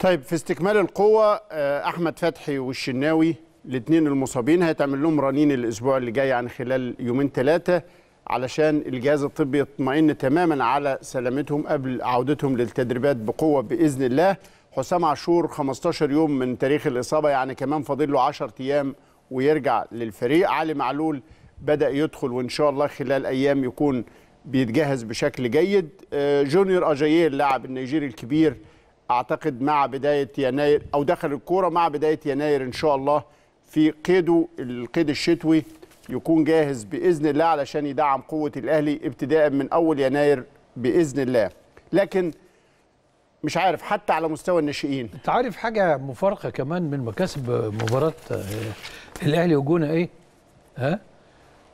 طيب في استكمال القوة آه، أحمد فتحي والشناوي الاثنين المصابين هيتعمل لهم رنين الأسبوع اللي جاي عن يعني خلال يومين ثلاثة علشان الجهاز الطبي يطمئن تماما على سلامتهم قبل عودتهم للتدريبات بقوة بإذن الله حسام عاشور 15 يوم من تاريخ الإصابة يعني كمان فاضل له 10 أيام ويرجع للفريق علي معلول بدأ يدخل وإن شاء الله خلال أيام يكون بيتجهز بشكل جيد آه، جونيور أجاييه اللاعب النيجيري الكبير اعتقد مع بدايه يناير او دخل الكوره مع بدايه يناير ان شاء الله في قيده القيد الشتوي يكون جاهز باذن الله علشان يدعم قوه الاهلي ابتداء من اول يناير باذن الله لكن مش عارف حتى على مستوى الناشئين انت عارف حاجه مفارقه كمان من مكاسب مباراه آه، الاهلي وجونه ايه ها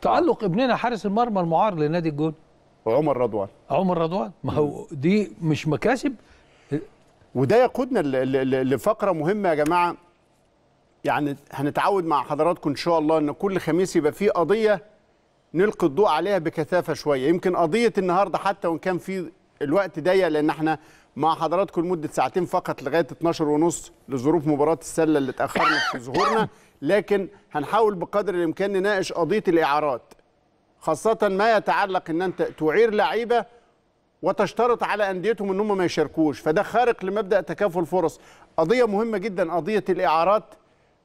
تعلق ابننا حارس المرمى المعار لنادي الجون عمر رضوان عمر رضوان ما هو دي مش مكاسب وده يقودنا لفقره مهمه يا جماعه يعني هنتعود مع حضراتكم ان شاء الله ان كل خميس يبقى فيه قضيه نلقي الضوء عليها بكثافه شويه يمكن قضيه النهارده حتى وان كان في الوقت ضيق لان احنا مع حضراتكم لمده ساعتين فقط لغايه 12 ونص لظروف مباراه السله اللي اتاخرنا في ظهورنا لكن هنحاول بقدر الامكان نناقش قضيه الاعارات خاصه ما يتعلق ان انت تعير لعيبه وتشترط على انديتهم ان هم ما يشاركوش فده خارق لمبدا تكافل فرص قضيه مهمه جدا قضيه الاعارات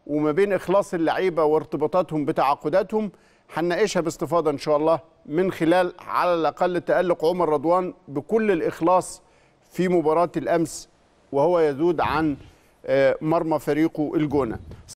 وما بين اخلاص اللعيبه وارتباطاتهم بتعاقداتهم هنناقشها باستفاضه ان شاء الله من خلال على الاقل تالق عمر رضوان بكل الاخلاص في مباراه الامس وهو يذود عن آه، مرمى فريقه الجونه